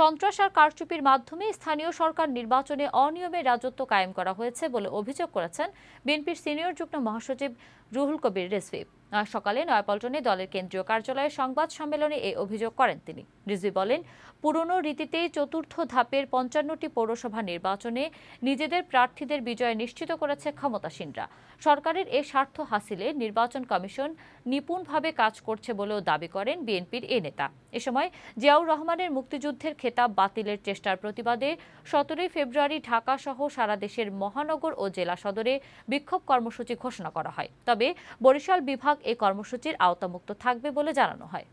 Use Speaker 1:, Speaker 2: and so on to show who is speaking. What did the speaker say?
Speaker 1: সন্ত্রাস আর কারচুপির মাধ্যমে স্থানীয় সরকার নির্বাচনে অনিয়মের রাজত্ব কায়েম করা হয়েছে বলে অভিযোগ করেছেন বিএনপির সিনিয়র যুগ্ম মহাসচিব রুহুল কবির রেসভিপ সকালে নয়াপল্টনে দলের কেন্দ্রীয় কার্যালয়ে সংবাদ সম্মেলনে এই অভিযোগ করেন তিনি রিজভি বলেন পুরনো রীতিতে চতুর্থ ধাপের পঞ্চান্নটি পৌরসভা নির্বাচনে নিজেদের প্রার্থীদের বিজয় নিশ্চিত করেছে ক্ষমতাসীনরা সরকারের এ স্বার্থ হাসিলে নির্বাচন কমিশন নিপুণভাবে কাজ করছে বলেও দাবি করেন বিএনপির এ নেতা এ সময় জিয়াউর রহমানের মুক্তিযুদ্ধের খেতাব বাতিলের চেষ্টার প্রতিবাদে সতেরোই ফেব্রুয়ারি ঢাকা সহ সারা দেশের মহানগর ও জেলা সদরে বিক্ষোভ কর্মসূচি ঘোষণা করা হয় তবে বরিশাল বিভাগ বিভাগ এই কর্মসূচির আওতামুক্ত থাকবে বলে জানানো হয়